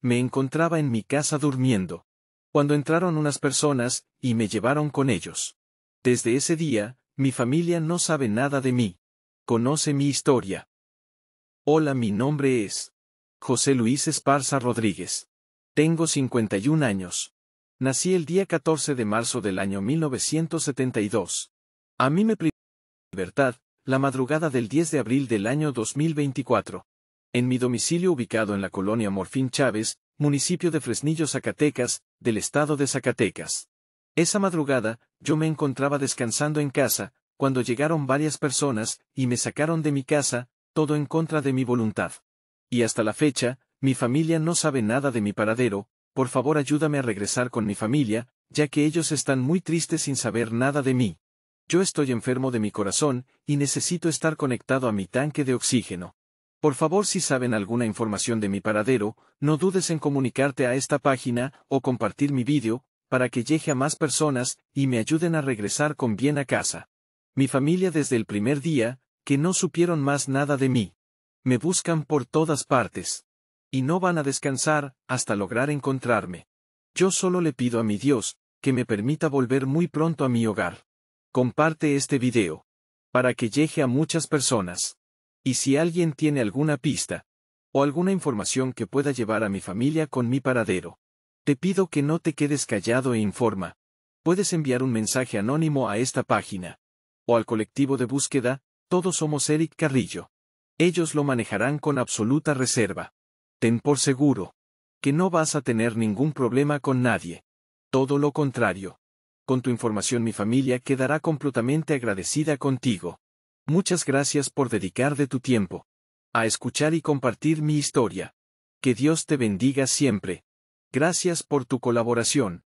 Me encontraba en mi casa durmiendo. Cuando entraron unas personas, y me llevaron con ellos. Desde ese día, mi familia no sabe nada de mí. Conoce mi historia. Hola, mi nombre es José Luis Esparza Rodríguez. Tengo 51 años. Nací el día 14 de marzo del año 1972. A mí me privó libertad, la madrugada del 10 de abril del año 2024 en mi domicilio ubicado en la colonia Morfín Chávez, municipio de Fresnillo, Zacatecas, del estado de Zacatecas. Esa madrugada, yo me encontraba descansando en casa, cuando llegaron varias personas, y me sacaron de mi casa, todo en contra de mi voluntad. Y hasta la fecha, mi familia no sabe nada de mi paradero, por favor ayúdame a regresar con mi familia, ya que ellos están muy tristes sin saber nada de mí. Yo estoy enfermo de mi corazón, y necesito estar conectado a mi tanque de oxígeno. Por favor si saben alguna información de mi paradero, no dudes en comunicarte a esta página o compartir mi vídeo, para que llegue a más personas y me ayuden a regresar con bien a casa. Mi familia desde el primer día, que no supieron más nada de mí. Me buscan por todas partes. Y no van a descansar hasta lograr encontrarme. Yo solo le pido a mi Dios, que me permita volver muy pronto a mi hogar. Comparte este video. Para que llegue a muchas personas. Y si alguien tiene alguna pista, o alguna información que pueda llevar a mi familia con mi paradero, te pido que no te quedes callado e informa. Puedes enviar un mensaje anónimo a esta página, o al colectivo de búsqueda, todos somos Eric Carrillo. Ellos lo manejarán con absoluta reserva. Ten por seguro que no vas a tener ningún problema con nadie. Todo lo contrario. Con tu información mi familia quedará completamente agradecida contigo. Muchas gracias por dedicar de tu tiempo a escuchar y compartir mi historia. Que Dios te bendiga siempre. Gracias por tu colaboración.